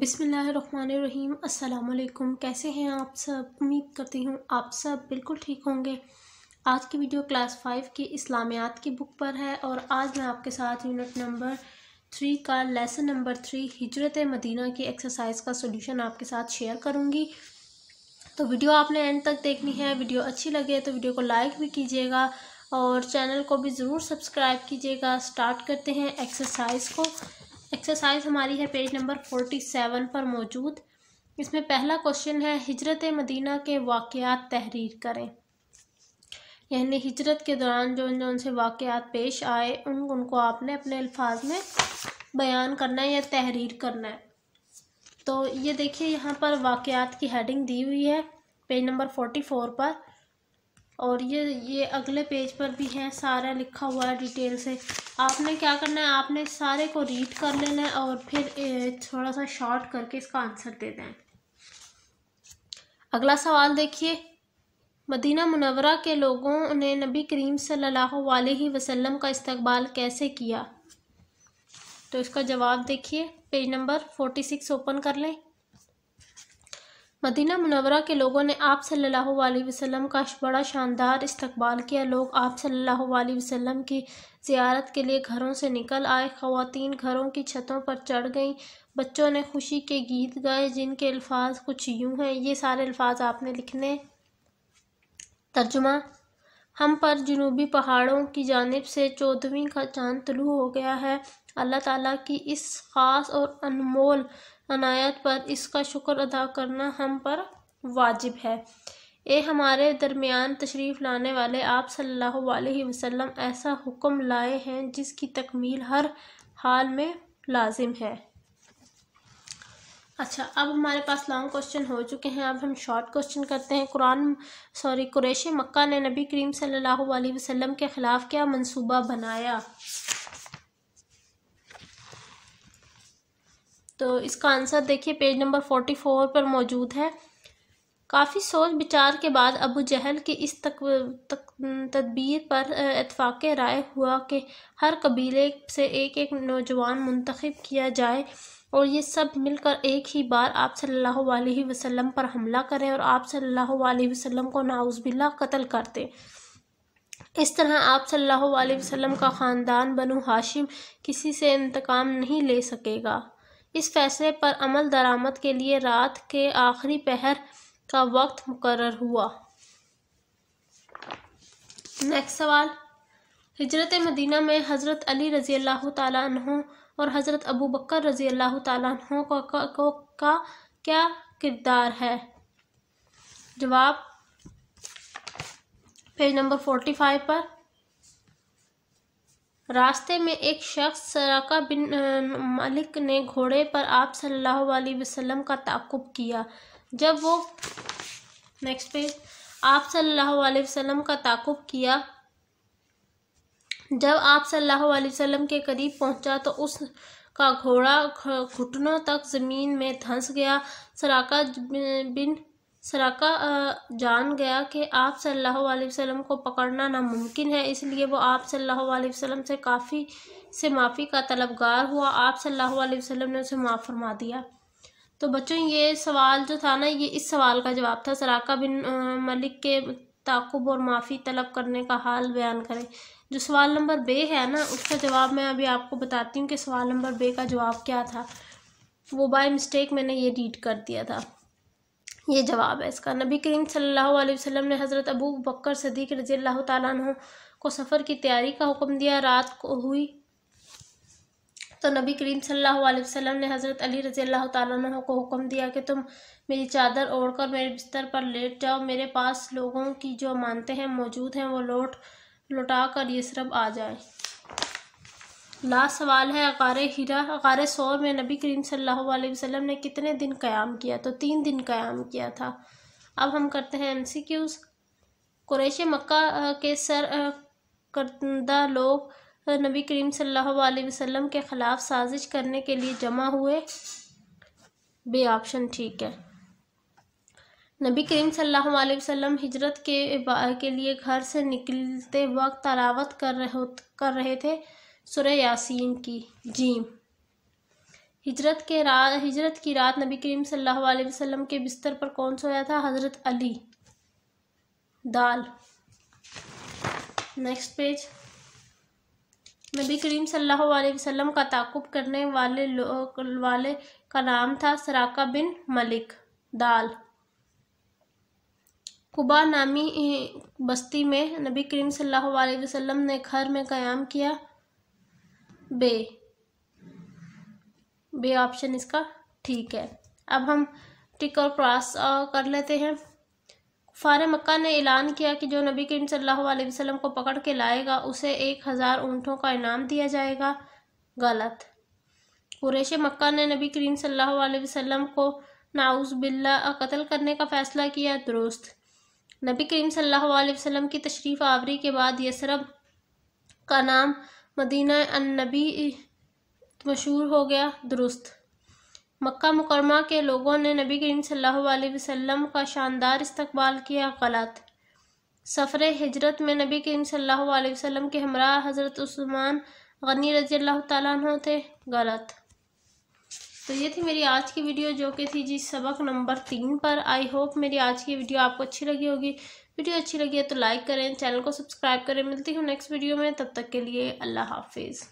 बिसमीम अल्लाम कैसे हैं आप सब उम्मीद करती हूँ आप सब बिल्कुल ठीक होंगे आज की वीडियो क्लास फाइव की इस्लामियात की बुक पर है और आज मैं आपके साथ यूनिट नंबर थ्री का लेसन नंबर थ्री हिजरत मदीना की एक्सरसाइज का सोल्यूशन आपके साथ शेयर करूँगी तो वीडियो आपने एंड तक देखनी है वीडियो अच्छी लगे तो वीडियो को लाइक भी कीजिएगा और चैनल को भी ज़रूर सब्सक्राइब कीजिएगा स्टार्ट करते हैं एक्सरसाइज को एक्सरसाइज हमारी है पेज नंबर फोर्टी सेवन पर मौजूद इसमें पहला क्वेश्चन है हिजरत मदीना के वाकयात तहरीर करें यानी हिजरत के दौरान जो जो उनसे वाकयात पेश आए उन उनको आपने अपने अल्फाज में बयान करना है या तहरीर करना है तो ये देखिए यहाँ पर वाकयात की हेडिंग दी हुई है पेज नंबर फोर्टी फोर पर और ये ये अगले पेज पर भी है सारा लिखा हुआ है डिटेल से आपने क्या करना है आपने सारे को रीड कर लेना है और फिर थोड़ा सा शॉर्ट करके इसका आंसर दे दें अगला सवाल देखिए मदीना मुनवरा के लोगों ने नबी करीम सल्लल्लाहु अलैहि वसल्लम का इस्तकबाल कैसे किया तो इसका जवाब देखिए page number forty six open कर लें मदीना मुनवरा के लोगों ने आप सल्लल्लाहु अलैहि वसल्लम का बड़ा शानदार इस्तकबाल किया लोग आप सल्लल्लाहु अलैहि वसल्लम की ज़ियारत के लिए घरों से निकल आए ख़वातीन घरों की छतों पर चढ़ गईं बच्चों ने खुशी के गीत गाए जिनके अल्फाज कुछ यूं हैं ये सारे अल्फाज आपने लिखने तर्जुमा हम पर जनूबी पहाड़ों की जानब से चौदहवीं का चांद तलु हो गया है अल्लाह ताला की इस ख़ास और अनमोल अनायत पर इसका शुक्र अदा करना हम पर वाजिब है ए हमारे दरमियान तशरीफ़ लाने वाले आप सल्लल्लाहु अलैहि वसल्लम ऐसा हुक्म लाए हैं जिसकी तकमील हर हाल में लाजिम है अच्छा अब हमारे पास लॉन्ग क्वेश्चन हो चुके हैं अब हम शॉर्ट क्वेश्चन करते हैं कुरान सॉरी कुरेश मक्का ने नबी करीम सल्लल्लाहु अलैहि वसल्लम के ख़िलाफ़ क्या मंसूबा बनाया तो इसका आंसर देखिए पेज नंबर फोर्टी फोर पर मौजूद है काफ़ी सोच विचार के बाद अबू जहल की इस तक, तक तदबीर पर इतफाक़ राय हुआ कि हर कबीले से एक एक नौजवान मंतखब किया जाए और ये सब मिलकर एक ही बार आप सल्लल्लाहु अलैहि वसल्लम पर हमला करें और आप सल्लल्लाहु अलैहि वसल्लम को नाउज़बिल्ला कत्ल कर दें इस तरह आप सल्लल्लाहु अलैहि वसल्लम का ख़ानदान बनु हाशिम किसी से इंतकाम नहीं ले सकेगा इस फैसले पर अमल दरामद के लिए रात के आखिरी पहर का वक्त मुकर हुआ नेक्स्ट सवाल हजरत मदीना में हज़रत अली रज़ी अल्लाह तु और हज़रत अबू बकर रज़ी अल्लाह तु का, का, का, का क्या किरदार है जवाब पेज नंबर फोर्टी फाइव पर रास्ते में एक शख्स सराका बिन मलिक ने घोड़े पर आप सल्लल्लाहु अलैहि वसल्लम का ताकुब किया जब वो नेक्स्ट पेज आप सल्लल्लाहु अलैहि वसल्लम का ताकुब किया जब आप सल्लल्लाहु अलैहि वसल्लम के करीब पहुंचा तो उस का घोड़ा घुटनों तक ज़मीन में धंस गया सराका बिन सराका जान गया कि आप सल्लल्लाहु अलैहि वसल्लम को पकड़ना नामुमकिन है इसलिए वो आप सल्लल्लाहु अलैहि वसल्लम से काफ़ी से माफ़ी का तलबगार हुआ आप सल्लल्लाहु अलैहि वसल्लम ने उसे माफ़ फरमा दिया तो बच्चों ये सवाल जो था ना ये इस सवाल का जवाब था सराका बिन मलिक के ताकुब और माफ़ी तलब करने का हाल बयान करें जो सवाल नंबर बे है ना उसका जवाब मैं अभी आपको बताती हूँ कि सवाल नंबर बे का जवाब क्या था वो बाय मिस्टेक मैंने ये रीड कर दिया था ये जवाब है इसका नबी करीम सल्लल्लाहु अलैहि वसल्लम ने हज़रत अबू बकर सदीक रजी अल्लाह तु को सफ़र की तैयारी का हुक्म दिया रात को हुई तो नबी करीम सल्लल्लाहु अलैहि वसल्लम ने हज़रत अली रजी अल्लाह तु को हुक्म दिया कि तुम मेरी चादर ओढ़कर मेरे बिस्तर पर लेट जाओ मेरे पास लोगों की जो मानते हैं मौजूद हैं वो लौट लौटा कर ये सब आ जाए लास्ट सवाल है अगार हीरा अगार सौर में नबी करीम सल्लल्लाहु अलैहि वसल्लम ने कितने दिन क़्याम किया तो तीन दिन क़याम किया था अब हम करते हैं M C Qs Quraysh Mecca के सर करदा लोग नबी करीम सल्लल्लाहु अलैहि वसल्लम के ख़िलाफ़ साजिश करने के लिए जमा हुए बे ऑप्शन ठीक है नबी करीम सल्लल्लाहु अलैहि वसल्लम हिजरत के के लिए घर से निकलते वक्त तलावत कर रहे कर रहे थे सुर यासीन की जीम हिजरत के रात हिजरत की रात नबी करीम सल्लल्लाहु अलैहि वसल्लम के बिस्तर पर कौन सोया था हज़रत अली दाल नेक्स्ट पेज नबी करीम सल्लल्लाहु अलैहि वसल्लम का ताकुब करने वाले वाले का नाम था सराका बिन मलिक दाल कुबा नामी बस्ती में नबी करीम सल्लल्लाहु अलैहि वसल्लम ने घर में क़याम किया बे बे ऑप्शन इसका ठीक है अब हम टिक और क्रॉस कर लेते हैं फार मक्का ने ऐलान किया कि जो नबी करीम सल्लल्लाहु अलैहि वसल्लम को पकड़ के लाएगा उसे एक हज़ार ऊँटों का इनाम दिया जाएगा गलत कुरेश मक्का ने नबी करीम सल्लल्लाहु अलैहि वसल्लम को नाउस बिल्ला कत्ल करने का फ़ैसला किया दुरुस्त नबी करीम सल्लल्लाहु अलैहि वसल्लम की तशरीफ़ आवरी के बाद यसरब का नाम मदीना अन्नबी मशहूर हो गया दुरुस्त मक्का मुकरमा के लोगों ने नबी करीम सल्लल्लाहु अलैहि वसल्लम का शानदार इस्तकबाल किया गलत सफ़र हिजरत में नबी करीम सल्लल्लाहु अलैहि वसल्लम के हमरा हज़रत उस्मान गनी रजी अल्लाह तु थे गलत तो ये थी मेरी आज की वीडियो जो कि थी जी सबक नंबर तीन पर आई होप मेरी आज की वीडियो आपको अच्छी लगी होगी वीडियो अच्छी लगी है तो लाइक करें चैनल को सब्सक्राइब करें मिलती हूँ नेक्स्ट वीडियो में तब तक के लिए अल्लाह हाफिज़